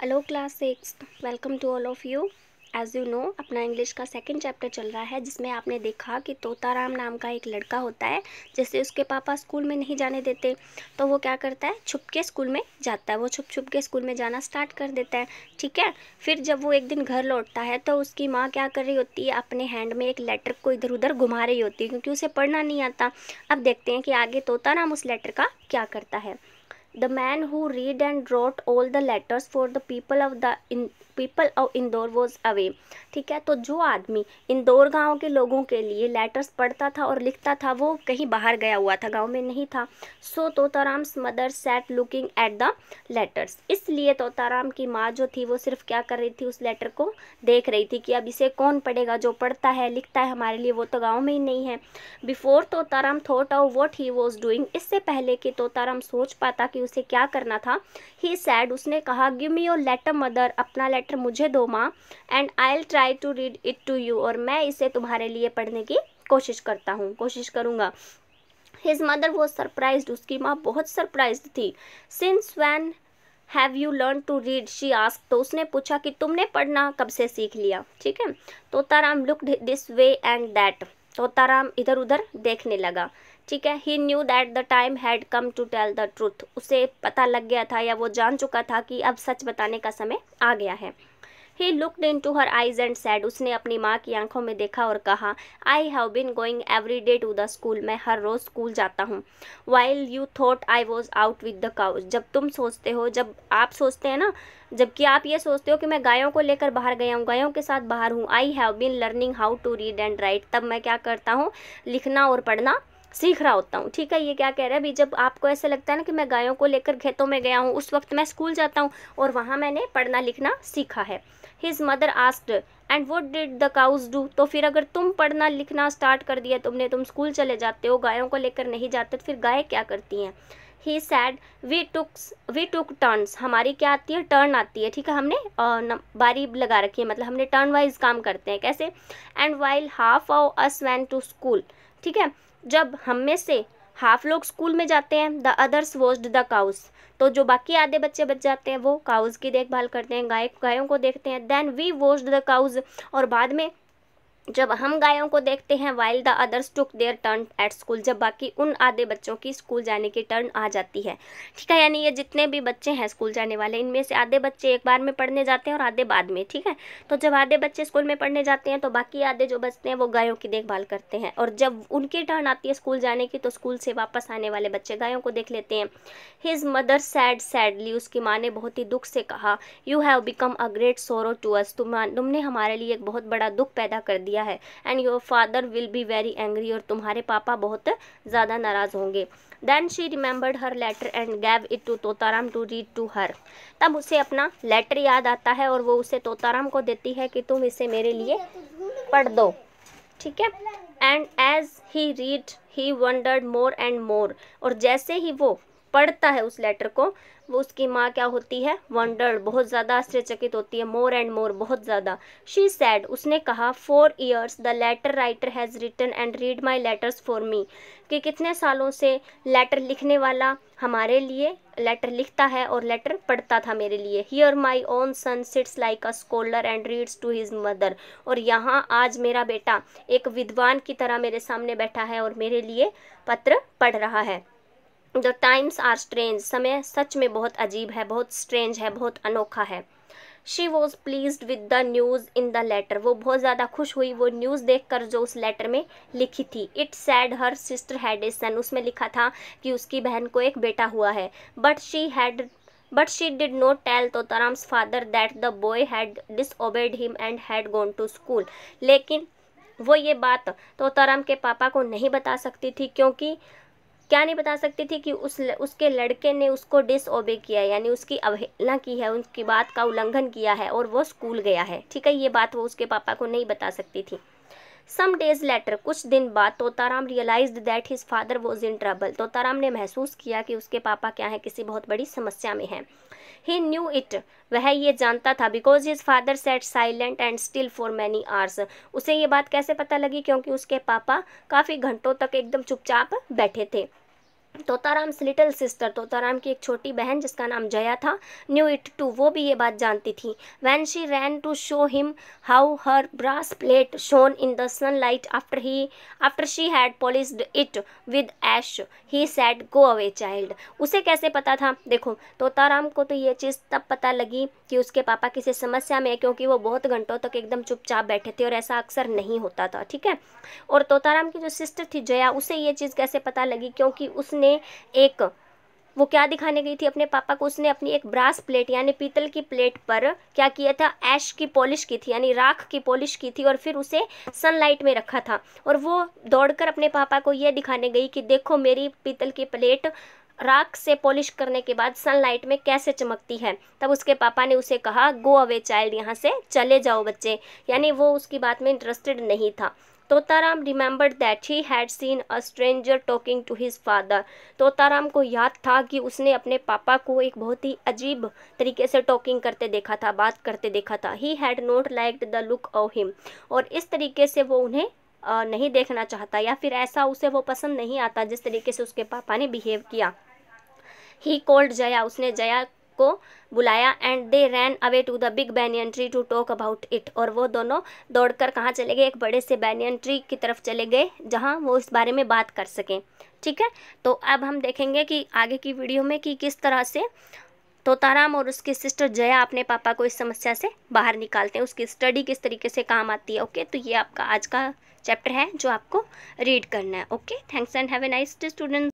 hello class six welcome to all of you as you know अपना English का second chapter चल रहा है जिसमें आपने देखा कि तोताराम नाम का एक लड़का होता है जैसे उसके पापा स्कूल में नहीं जाने देते तो वो क्या करता है छुप के स्कूल में जाता है वो छुप छुप के स्कूल में जाना स्टार्ट कर देता है ठीक है फिर जब वो एक दिन घर लौटता है तो उसकी माँ क्या कर रही होती है अपने हैंड में एक लेटर को इधर उधर घुमा रही होती है क्योंकि उसे पढ़ना नहीं आता अब देखते हैं कि आगे तोताराम उस लेटर का क्या करता है the man who read and wrote all the letters for the people of the in people of Indore was away ठीक है तो जो आदमी इंदौर गांव के लोगों के लिए लेटर्स पढ़ता था और लिखता था वो कहीं बाहर गया हुआ था गांव में नहीं था so Totaram's mother sat looking at the letters इसलिए तोताराम की माँ जो थी वो सिर्फ क्या कर रही थी उस लेटर को देख रही थी कि अब इसे कौन पढ़ेगा जो पढ़ता है लिखता है हमारे लिए वो तो गाँव में ही नहीं है before Totaram thought of what he was doing इससे पहले कि तोताराम सोच पाता कि उसे क्या करना था ही सैड उसने कहा give me your letter mother अपना लेटर लेटर मुझे दो माँ and I'll try to read it to you और मैं इसे तुम्हारे लिए पढ़ने की कोशिश करता हूँ कोशिश करूँगा हिज मदर वो सरप्राइज उसकी माँ बहुत सरप्राइज थी since when have you learn to read she ask तो उसने पूछा कि तुमने पढ़ना कब से सीख लिया ठीक है Totaram look this way and that Totaram इधर उधर देखने लगा ठीक है he knew that the time had come to tell the truth उसे पता लग गया था या वो जान चुका था कि अब सच बताने का समय आ गया है he looked into her eyes and said उसने अपनी माँ की आंखों में देखा और कहा I have been going every day to the school मैं हर रोज़ स्कूल जाता हूँ while you thought I was out with the cows जब तुम सोचते हो जब आप सोचते हैं ना जबकि आप ये सोचते हो कि मैं गायों को लेकर बाहर गया हूँ गायों के साथ बाहर हूँ I have been learning how to read and write तब मैं क्या करता हूँ लिखना और पढ़ना सीख रहा होता हूँ ठीक है ये क्या कह रहा है भी जब आपको ऐसा लगता है ना कि मैं गायों को लेकर खेतों में गया हूँ उस वक्त मैं स्कूल जाता हूँ और वहाँ मैंने पढ़ना लिखना सीखा है his mother asked and what did the cows do तो फिर अगर तुम पढ़ना लिखना स्टार्ट कर दिया तुमने तुम स्कूल चले जाते हो गायों को लेकर नहीं जाते तो फिर गाय क्या करती हैं he said we took we took turns हमारी क्या आती है टर्न आती है ठीक है हमने बारी लगा रखी है मतलब हमने टर्न वाइज काम करते हैं कैसे एंड वाइल हाफ आओ अस वैन टू स्कूल ठीक है जब हम में से हाफ लोग स्कूल में जाते हैं the others watched the cows तो जो बाकी आधे बच्चे बच जाते हैं वो काउस की देखभाल करते हैं गाय गायों को देखते हैं then we watched the cows और बाद में जब हम गायों को देखते हैं while the others took their turn at school जब बाकी उन आधे बच्चों की स्कूल जाने की टर्न आ जाती है ठीक है यानी ये जितने भी बच्चे हैं स्कूल जाने वाले इनमें से आधे बच्चे एक बार में पढ़ने जाते हैं और आधे बाद में ठीक है तो जब आधे बच्चे स्कूल में पढ़ने जाते हैं तो बाकी आधे जो बचते हैं वो गायों की देखभाल करते हैं और जब उनकी टर्न आती है स्कूल जाने की तो स्कूल से वापस आने वाले बच्चे गायों को देख लेते हैं हिज मदर सैड सैडली उसकी माँ ने बहुत ही दुख से कहा you have become a great sorrow to us तुमने हमारे लिए एक बहुत बड़ा दुख पैदा कर दिया दिया है and your father will be very angry और तुम्हारे पापा बहुत ज़्यादा नाराज़ होंगे then she remembered her letter and gave it to Totaram to read to her तब उसे अपना लेटर याद आता है और वो उसे तोताराम को देती है कि तुम इसे मेरे लिए पढ़ दो ठीक है and as he read he wondered more and more और जैसे ही वो पढ़ता है उस लेटर को वो उसकी माँ क्या होती है वंडर्ड बहुत ज़्यादा आश्चर्यचकित होती है मोर एंड मोर बहुत ज़्यादा शी सैड उसने कहा for years the letter writer has written and read my letters for me कि कितने सालों से लेटर लिखने वाला हमारे लिए लेटर लिखता है और लेटर पढ़ता था मेरे लिए here my own son sits like a scholar and reads to his mother और यहाँ आज मेरा बेटा एक विद्वान की तरह मेरे सामने बैठा है और मेरे लिए पत्र पढ़ रहा है द टाइम्स आर स्ट्रेंज समय सच में बहुत अजीब है बहुत स्ट्रेंज है बहुत अनोखा है she was pleased with the news in the letter वो बहुत ज़्यादा खुश हुई वो न्यूज़ कर जो उस लेटर में लिखी थी it said her sister had a son उसमें लिखा था कि उसकी बहन को एक बेटा हुआ है but she had but she did not tell Totaram's father that the boy had obeyed him and had gone to school लेकिन वो ये बात तोताराम के पापा को नहीं बता सकती थी क्योंकि क्या नहीं बता सकती थी कि उस उसके लड़के ने उसको डिसओबे किया है यानी उसकी अवहेलना की है उनकी बात का उल्लंघन किया है और वो स्कूल गया है ठीक है ये बात वो उसके पापा को नहीं बता सकती थी सम डेज लेटर कुछ दिन बाद Totaram realise that his father was in trouble Totaram ने महसूस किया कि उसके पापा क्या है किसी बहुत बड़ी समस्या में हैं ही न्यू इट वह ये जानता था because his father sat silent and still for many hours उसे ये बात कैसे पता लगी क्योंकि उसके पापा काफ़ी घंटों तक एकदम चुपचाप बैठे थे तोताराम से लिटिल सिस्टर तोताराम की एक छोटी बहन जिसका नाम जया था न्यू इट टू वो भी ये बात जानती थी when she ran to show him how her brass plate shone in the sunlight after he after she had polished it with ash he said go away child उसे कैसे पता था देखो तोताराम को तो ये चीज़ तब पता लगी कि उसके पापा किसी समस्या में है क्योंकि वो बहुत घंटों तक एकदम चुपचाप बैठे थे और ऐसा अक्सर नहीं होता था ठीक है और तोताराम की जो सिस्टर थी जया उसे ये चीज़ कैसे पता लगी क्योंकि उसने अपने एक वो क्या दिखाने गई थी अपने पापा को उसने अपनी एक ब्रास प्लेट यानी पीतल की प्लेट पर क्या किया था ऐश की पॉलिश की थी यानी राख की पॉलिश की थी और फिर उसे सनलाइट में रखा था और वो दौड़कर अपने पापा को यह दिखाने गई कि देखो मेरी पीतल की प्लेट राख से पॉलिश करने के बाद सनलाइट में कैसे चमकती है तब उसके पापा ने उसे कहा गो अवे चाइल्ड यहाँ से चले जाओ बच्चे यानी वो उसकी बात में इंटरेस्टेड नहीं था Totaram remembered that he had seen a stranger talking to his father Totaram को याद था कि उसने अपने पापा को एक बहुत ही अजीब तरीके से टॉकिंग करते देखा था बात करते देखा था he had not liked the look of him और इस तरीके से वो उन्हें नहीं देखना चाहता या फिर ऐसा उसे वो पसंद नहीं आता जिस तरीके से उसके पापा ने बिहेव किया ही कोल्ड जया उसने जया को बुलाया and they ran away to the big banyan tree to talk about it और वो दोनों दौड़कर कहाँ चले गए एक बड़े से बैनियन ट्री की तरफ चले गए जहाँ वो इस बारे में बात कर सकें ठीक है तो अब हम देखेंगे कि आगे की वीडियो में कि किस तरह से तोताराम और उसके सिस्टर जया अपने पापा को इस समस्या से बाहर निकालते हैं उसकी स्टडी किस तरीके से काम आती है ओके तो ये आपका आज का चैप्टर है जो आपको रीड करना है okay thanks and have a nice day student